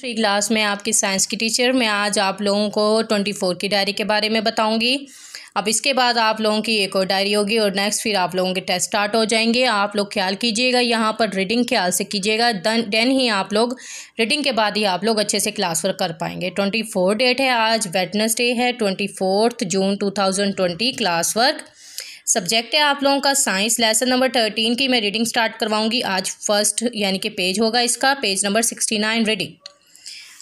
three class में आपकी science की टीचर मैं आज आप लोगों को ट्वेंटी फोर की डायरी के बारे में बताऊंगी अब इसके बाद आप लोगों की एक और डायरी होगी और नेक्स्ट फिर आप लोगों के टेस्ट स्टार्ट हो जाएंगे आप लोग ख्याल कीजिएगा यहाँ पर रीडिंग ख्याल से कीजिएगा देन देन ही आप लोग रीडिंग के बाद ही आप लोग अच्छे से क्लास वर्क कर पाएंगे ट्वेंटी फोर डेट है आज वेटनेसडे है twenty fourth June two thousand twenty class work subject है आप लोगों का साइंस लेसन नंबर थर्टीन की मैं रीडिंग स्टार्ट करवाऊंगी आज फर्स्ट यानी कि पेज होगा इसका page number sixty nine reading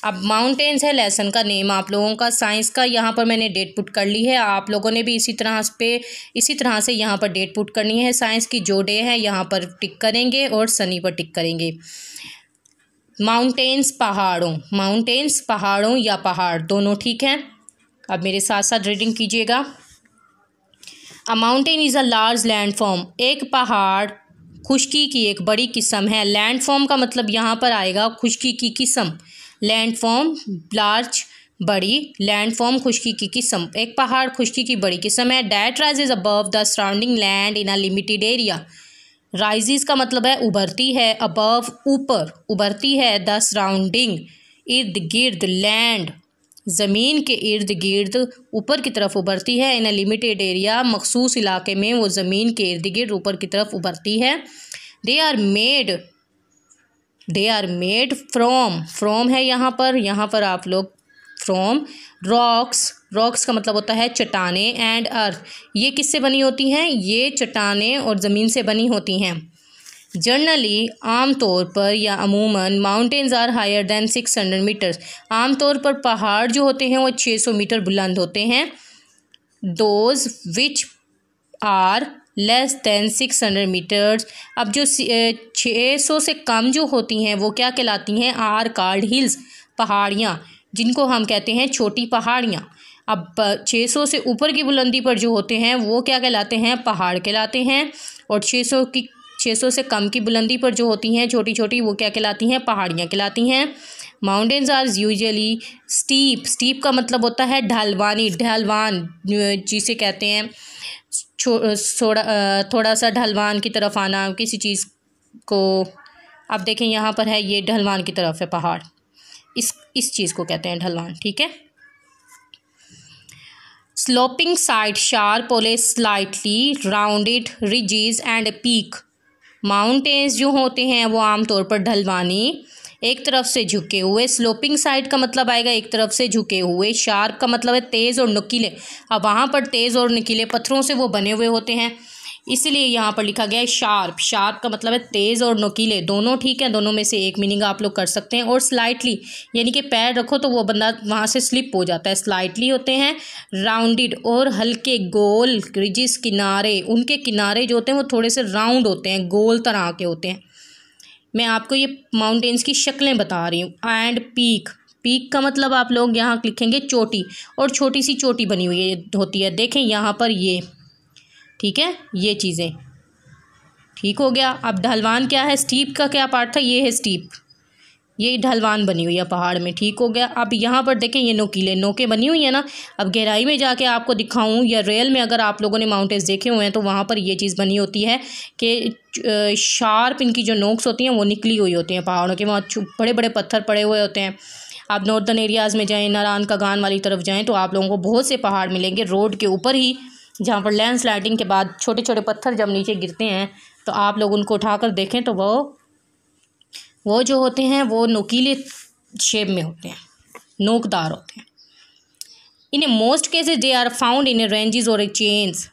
अब माउंटेन्स है लेसन का नेम आप लोगों का साइंस का यहाँ पर मैंने डेट पुट कर ली है आप लोगों ने भी इसी तरह पे इसी तरह से यहाँ पर डेट पुट करनी है साइंस की जो डे है यहाँ पर टिक करेंगे और सनी पर टिक करेंगे माउंटेन्स पहाड़ों माउंटेन्स पहाड़ों या पहाड़ दोनों ठीक हैं अब मेरे साथ साथ रीडिंग कीजिएगा a mountain is a large form एक पहाड़ खुश्की की एक बड़ी किस्म है लैंड फॉर्म का मतलब यहाँ पर आएगा खुश्की की किस्म लैंडफॉर्म लार्ज बड़ी लैंडफॉर्म खुश्की की किस्म एक पहाड़ खुश्की की बड़ी किस्म है that rises above the surrounding land in a limited area rises का मतलब है उभरती है अबव ऊपर उभरती है द सराउंडिंग इर्द गिर्द लैंड ज़मीन के इर्द गिर्द ऊपर की तरफ उभरती है इन अ लिमिटेड एरिया मखसूस इलाके में वो ज़मीन के इर्द गिर्द ऊपर की तरफ उभरती है they are made they are made from from है यहाँ पर यहाँ पर आप लोग फ्रॉम रॉक्स रॉक्स का मतलब होता है चट्टाने एंड अर्थ ये किससे बनी होती हैं ये चट्टाने और ज़मीन से बनी होती हैं जनरली तौर पर या अमूमन mountains are higher than six hundred metres आम तौर पर पहाड़ जो होते हैं वो छः सौ मीटर बुलंद होते हैं those which are less than six hundred metres अब जो छः सौ से कम जो होती हैं वो क्या कहलाती हैं आर कार्ड हिल्स पहाड़ियाँ जिनको हम कहते हैं छोटी पहाड़ियाँ अब छः सौ से ऊपर की बुलंदी पर जो होते हैं वो क्या कहलाते हैं पहाड़ कहलाते हैं और छः सौ की छः सौ से कम की बुलंदी पर जो होती हैं छोटी छोटी वो क्या कहलाती हैं पहाड़ियाँ कहलाती हैं mountains are usually steep steep का मतलब होता है ढलवानी ढलवान जिसे कहते हैं थोड़ा थोड़ा सा ढलवान की तरफ आना किसी चीज़ को आप देखें यहाँ पर है ये ढलवान की तरफ है पहाड़ इस इस चीज़ को कहते हैं ढलवान ठीक है स्लोपिंग साइड शार पोले slightly rounded ridges and peak mountains जो होते हैं वो आमतौर पर ढलवानी एक तरफ से झुके हुए स्लोपिंग साइड का मतलब आएगा एक तरफ से झुके हुए शार्प का मतलब है तेज़ और नुकीले अब वहाँ पर तेज़ और नुकीले पत्थरों से वो बने हुए होते हैं इसलिए यहाँ पर लिखा गया है शार्प शार्प का मतलब है तेज़ और नुकीले दोनों ठीक है दोनों में से एक मीनिंग आप लोग कर सकते हैं और स्लाइटली यानी कि पैर रखो तो वो बंदा वहाँ से स्लिप हो जाता है स्लाइटली होते हैं राउंडेड और हल्के गोल रिजिस किनारे उनके किनारे जो होते हैं वो थोड़े से राउंड होते हैं गोल तरह के होते हैं मैं आपको ये माउंटेन्स की शक्लें बता रही हूँ एंड पीक पीक का मतलब आप लोग यहाँ लिखेंगे चोटी और छोटी सी चोटी बनी हुई होती है देखें यहाँ पर ये ठीक है ये चीज़ें ठीक हो गया अब ढलवान क्या है स्टीप का क्या पार्ट था ये है स्टीप ये ढलवान बनी हुई है पहाड़ में ठीक हो गया अब यहाँ पर देखें ये नोकीले नोके बनी हुई है ना अब गहराई में जाके आपको दिखाऊं या रेल में अगर आप लोगों ने माउंटेन्स देखे हुए हैं तो वहाँ पर ये चीज़ बनी होती है कि शार्प इनकी जो नोक्स होती हैं वो निकली हुई होती हैं पहाड़ों के वहाँ बड़े बड़े पत्थर पड़े हुए होते हैं आप नॉर्दर्न एरियाज़ में जाएँ का गान वाली तरफ जाएँ तो आप लोगों को बहुत से पहाड़ मिलेंगे रोड के ऊपर ही जहाँ पर लैंड स्लाइडिंग के बाद छोटे छोटे पत्थर जब नीचे गिरते हैं तो आप लोग उनको उठाकर देखें तो वो वो जो होते हैं वो नोकीले शेप में होते हैं नोकदार होते हैं in most cases they are found in ranges और चेन्स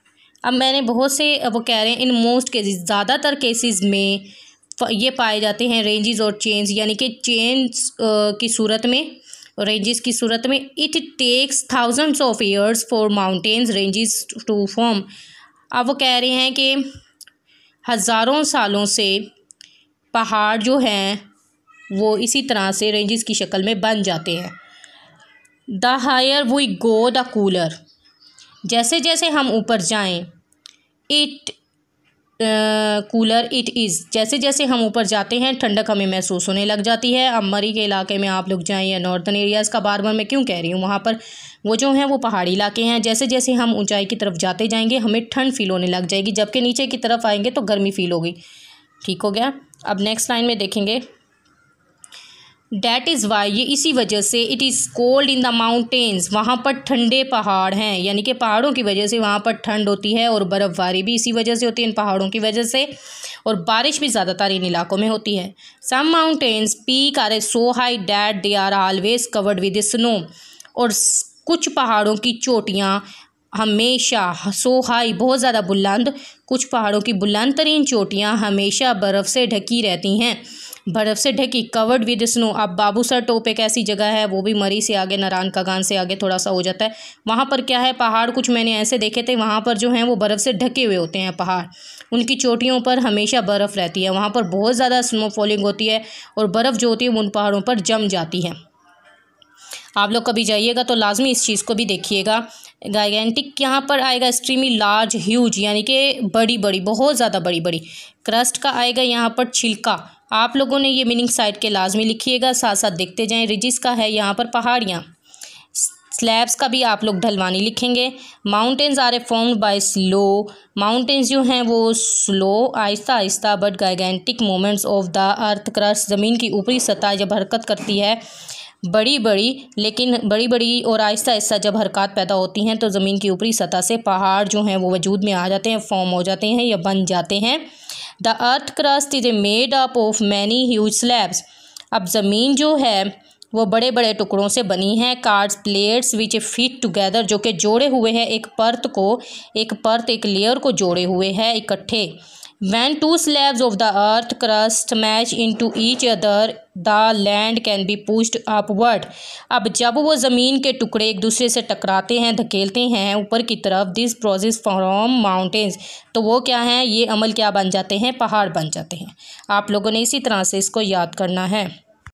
अब मैंने बहुत से वो कह रहे हैं इन मोस्ट केसेस ज़्यादातर केसेस में ये पाए जाते हैं रेंजेस और चेन्स यानी कि चेन्स की सूरत में रेंजेस की सूरत में it takes thousands of years for mountains ranges to form अब वो कह रहे हैं कि हज़ारों सालों से पहाड़ जो हैं वो इसी तरह से रेंजेस की शक्ल में बन जाते हैं the higher we go the cooler जैसे जैसे हम ऊपर जाएं इट कूलर इट इज़ जैसे जैसे हम ऊपर जाते हैं ठंडक हमें महसूस होने लग जाती है अमरी के इलाके में आप लोग जाएं या नॉर्दर्न एरियाज़ का बार बार मैं क्यों कह रही हूँ वहाँ पर वो जो हैं वो पहाड़ी इलाके हैं जैसे जैसे हम ऊंचाई की तरफ जाते जाएंगे हमें ठंड फील होने लग जाएगी जबकि नीचे की तरफ आएंगे तो गर्मी फील होगी ठीक हो गया अब नेक्स्ट लाइन में देखेंगे डैट इज़ वाई ये इसी वजह से it is cold in the mountains वहाँ पर ठंडे पहाड़ हैं यानी कि पहाड़ों की वजह से वहाँ पर ठंड होती है और बर्फ़बारी भी इसी वजह से होती है इन पहाड़ों की वजह से और बारिश भी ज़्यादातर इन इलाकों में होती है some mountains peak are so high that they are always covered with snow और कुछ पहाड़ों की चोटियाँ हमेशा सो हाई बहुत ज़्यादा बुलंद कुछ पहाड़ों की बुलंद तरीन चोटियाँ हमेशा बर्फ़ से ढकी रहती हैं बर्फ़ से ढकी कवर्ड विद स्नो अब बाबूसर टॉप एक ऐसी जगह है वो भी मरी से आगे नारायण कागान से आगे थोड़ा सा हो जाता है वहाँ पर क्या है पहाड़ कुछ मैंने ऐसे देखे थे वहाँ पर जो हैं वो बर्फ़ से ढके हुए होते हैं पहाड़ उनकी चोटियों पर हमेशा बर्फ़ रहती है वहाँ पर बहुत ज़्यादा स्नो फॉलिंग होती है और बर्फ़ जो होती है उन पहाड़ों पर जम जाती है आप लोग कभी जाइएगा तो लाजमी इस चीज़ को भी देखिएगा गाइगेंटिक यहाँ पर आएगा स्ट्रीमी लार्ज ह्यूज यानी कि बड़ी बड़ी बहुत ज़्यादा बड़ी बड़ी क्रस्ट का आएगा यहाँ पर छिलका आप लोगों ने ये मीनिंग साइड के लाजमी लिखिएगा साथ साथ देखते जाएं रिजिस का है यहाँ पर पहाड़ियाँ स्लैब्स का भी आप लोग ढलवानी लिखेंगे mountains are a form by slow mountains जो हैं वो स्लो आहिस्ता आहिस्ता but gigantic movements of the earth crust ज़मीन की ऊपरी सतह जब हरकत करती है बड़ी बड़ी लेकिन बड़ी बड़ी और आहिस्ता आहिस्ता जब हरकत पैदा होती हैं तो ज़मीन की ऊपरी सतह से पहाड़ जो हैं वो वजूद में आ जाते हैं फॉर्म हो जाते हैं या बन जाते हैं the earth crust is a made up of many huge slabs अब ज़मीन जो है वो बड़े बड़े टुकड़ों से बनी है cards plates which fit together जो कि जोड़े हुए हैं एक परत को एक परत एक लेयर को जोड़े हुए हैं इकट्ठे When two slabs of the earth crust match into each other, the land can be pushed upward अब जब वो ज़मीन के टुकड़े एक दूसरे से टकराते हैं धकेलते हैं ऊपर की तरफ दिस प्रोजेस फ्रॉम माउंटेन्स तो वो क्या हैं ये अमल क्या बन जाते हैं पहाड़ बन जाते हैं आप लोगों ने इसी तरह से इसको याद करना है